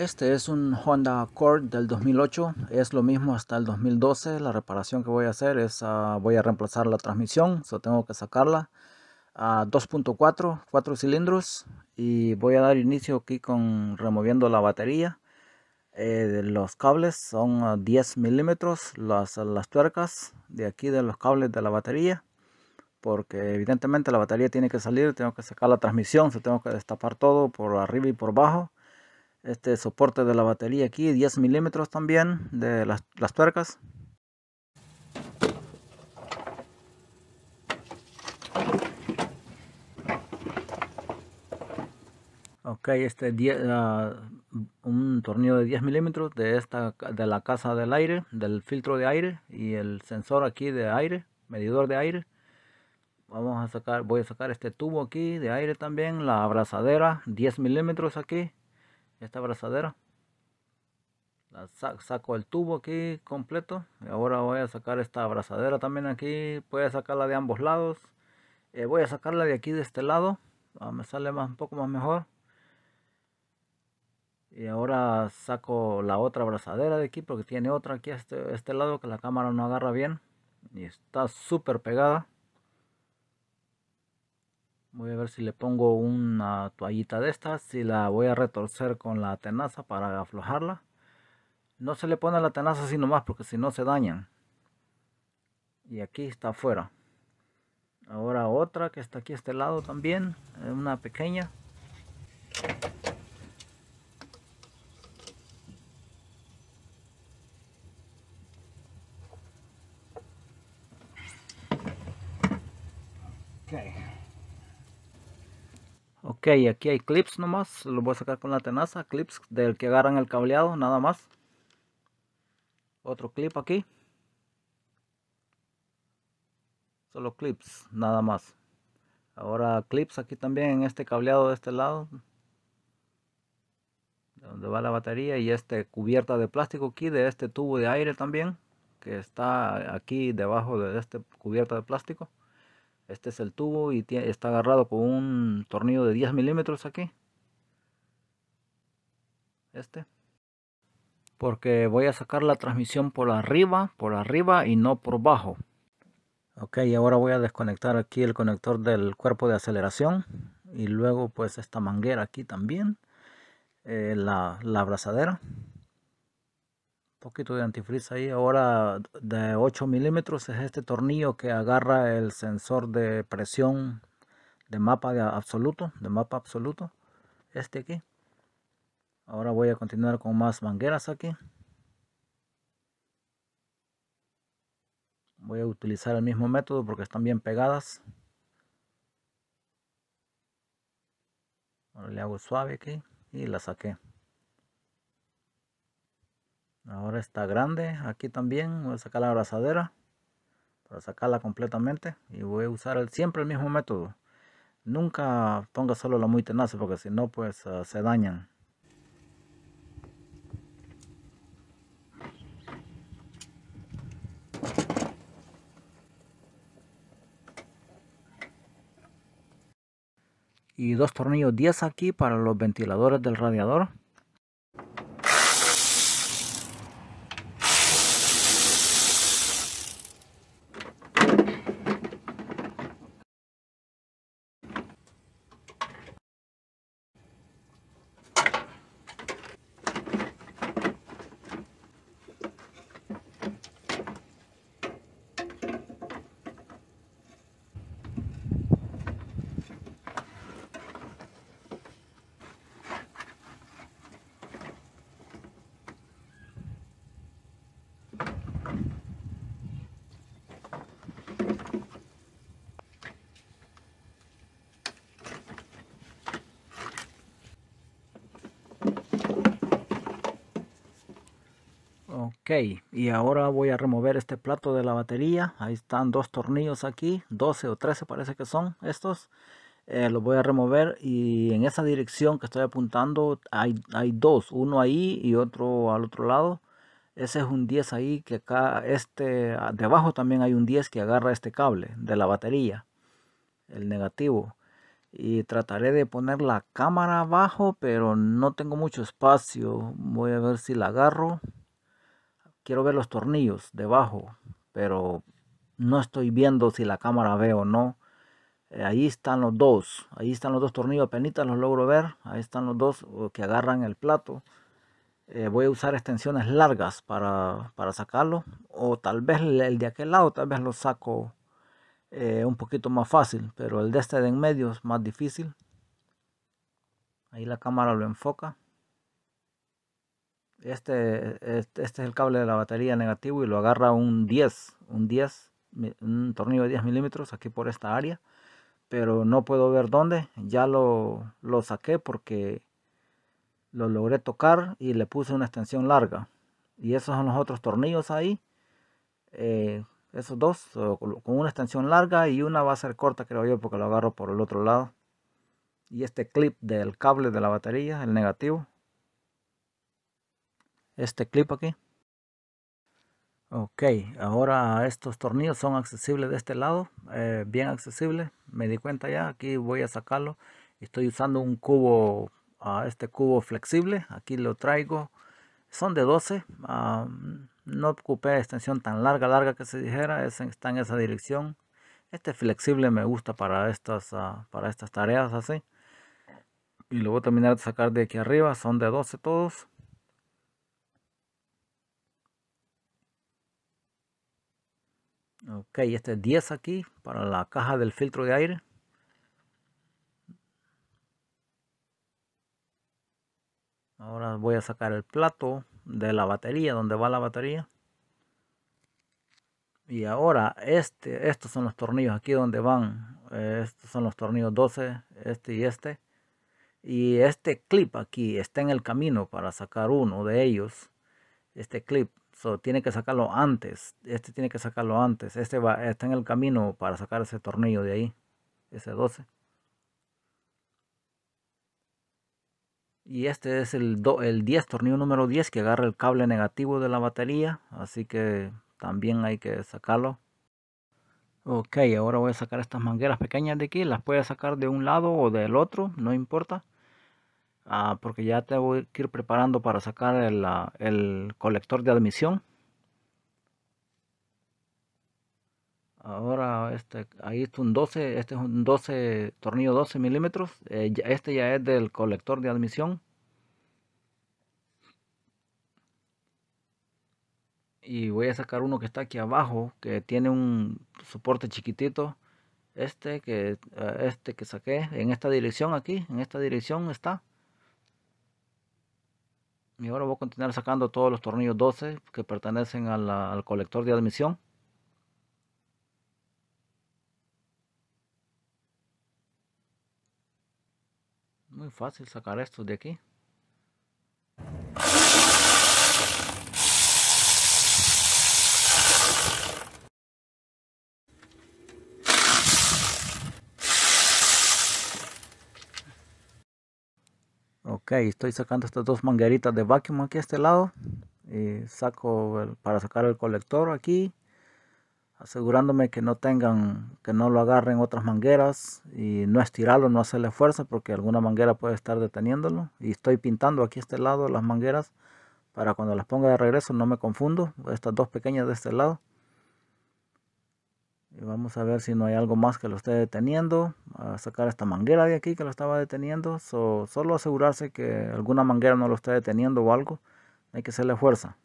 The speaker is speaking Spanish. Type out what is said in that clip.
Este es un Honda Accord del 2008, es lo mismo hasta el 2012. La reparación que voy a hacer es, ah, voy a reemplazar la transmisión, so tengo que sacarla a 2.4, 4 cilindros y voy a dar inicio aquí con removiendo la batería. Eh, los cables son 10 milímetros, las, las tuercas de aquí de los cables de la batería porque evidentemente la batería tiene que salir, tengo que sacar la transmisión, se tengo que destapar todo por arriba y por abajo este soporte de la batería aquí 10 milímetros también de las, las tuercas ok este uh, un tornillo de 10 milímetros de esta de la casa del aire del filtro de aire y el sensor aquí de aire medidor de aire vamos a sacar voy a sacar este tubo aquí de aire también la abrazadera 10 milímetros aquí esta abrazadera la saco el tubo aquí completo y ahora voy a sacar esta abrazadera también aquí voy a sacarla de ambos lados eh, voy a sacarla de aquí de este lado ah, me sale más un poco más mejor y ahora saco la otra abrazadera de aquí porque tiene otra aquí este, este lado que la cámara no agarra bien y está súper pegada Voy a ver si le pongo una toallita de estas. Si la voy a retorcer con la tenaza para aflojarla. No se le pone la tenaza así nomás porque si no se dañan. Y aquí está afuera. Ahora otra que está aquí a este lado también. Eh, una pequeña. Okay. Ok, aquí hay clips nomás. Lo voy a sacar con la tenaza. Clips del que agarran el cableado, nada más. Otro clip aquí. Solo clips, nada más. Ahora clips aquí también en este cableado de este lado. Donde va la batería y este cubierta de plástico aquí de este tubo de aire también. Que está aquí debajo de este cubierta de plástico. Este es el tubo y está agarrado con un tornillo de 10 milímetros aquí. Este. Porque voy a sacar la transmisión por arriba, por arriba y no por bajo. Ok, ahora voy a desconectar aquí el conector del cuerpo de aceleración. Y luego pues esta manguera aquí también. Eh, la, la abrazadera poquito de antifreeze ahí. Ahora de 8 milímetros es este tornillo que agarra el sensor de presión de mapa de absoluto, de mapa absoluto. Este aquí. Ahora voy a continuar con más mangueras aquí. Voy a utilizar el mismo método porque están bien pegadas. Ahora le hago suave aquí y la saqué ahora está grande aquí también voy a sacar la abrazadera para sacarla completamente y voy a usar siempre el mismo método nunca ponga solo la muy tenaz porque si no pues ah, se dañan y dos tornillos 10 aquí para los ventiladores del radiador ok y ahora voy a remover este plato de la batería ahí están dos tornillos aquí 12 o 13 parece que son estos eh, los voy a remover y en esa dirección que estoy apuntando hay, hay dos uno ahí y otro al otro lado ese es un 10 ahí que acá este ah, debajo también hay un 10 que agarra este cable de la batería el negativo y trataré de poner la cámara abajo pero no tengo mucho espacio voy a ver si la agarro quiero ver los tornillos debajo, pero no estoy viendo si la cámara ve o no. Eh, ahí están los dos, ahí están los dos tornillos, apenas los logro ver, ahí están los dos que agarran el plato. Eh, voy a usar extensiones largas para, para sacarlo, o tal vez el, de aquel lado, tal vez lo saco eh, un poquito más fácil, pero el de este de en medio es más difícil. Ahí la cámara lo enfoca. Este, este, este, es el cable de la batería negativo y lo agarra un 10, un 10, un tornillo de 10 milímetros aquí por esta área. Pero no puedo ver dónde, ya lo, saqué porque lo logré tocar y le puse una extensión larga. Y esos son los otros tornillos ahí. Eh, esos dos, con una extensión larga y una va a ser corta creo yo porque lo agarro por el otro lado. Y este clip del cable de la batería, el negativo, este clip aquí. Ok, ahora estos tornillos son accesibles de este lado, eh, bien accesibles. Me di cuenta ya, aquí voy a sacarlo. Estoy usando un cubo, ah, este cubo flexible. Aquí lo traigo, son de 12. Ah, no ocupé extensión tan larga, larga que se dijera, está en esa dirección. Este flexible me gusta para estas, ah, para estas tareas así. Y lo voy a terminar de sacar de aquí arriba, son de 12 todos. ok este 10 aquí para la caja del filtro de aire ahora voy a sacar el plato de la batería donde va la batería y ahora este estos son los tornillos aquí donde van estos son los tornillos 12 este y este y este clip aquí está en el camino para sacar uno de ellos este clip tiene que sacarlo antes. Este tiene que sacarlo antes. Este va, está en el camino para sacar ese tornillo de ahí. Ese 12. Y este es el, el 10, tornillo número 10 que agarra el cable negativo de la batería. Así que también hay que sacarlo. Ok, ahora voy a sacar estas mangueras pequeñas de aquí. Las puedes sacar de un lado o del otro, no importa. Ah, porque ya te voy a ir preparando para sacar el, ah, colector de admisión. Ahora este, ahí está un 12, este es un 12, tornillo 12 milímetros. Eh, este ya es del colector de admisión. Y voy a sacar uno que está aquí abajo, que tiene un soporte chiquitito. Este que, ah, este que saqué en esta dirección aquí, en esta dirección está y ahora voy a continuar sacando todos los tornillos 12 que pertenecen al colector de admisión muy fácil sacar estos de aquí estoy sacando estas dos mangueritas de vacuum aquí a este lado y saco para sacar el colector aquí asegurándome que no tengan que no lo agarren otras mangueras y no estirarlo no hacerle fuerza porque alguna manguera puede estar deteniéndolo y estoy pintando aquí a este lado las mangueras para cuando las ponga de regreso no me confundo estas dos pequeñas de este lado vamos a ver si no hay algo más que lo esté deteniendo. A sacar esta manguera de aquí que lo estaba deteniendo. solo asegurarse que alguna manguera no lo esté deteniendo o algo. Hay que hacerle fuerza.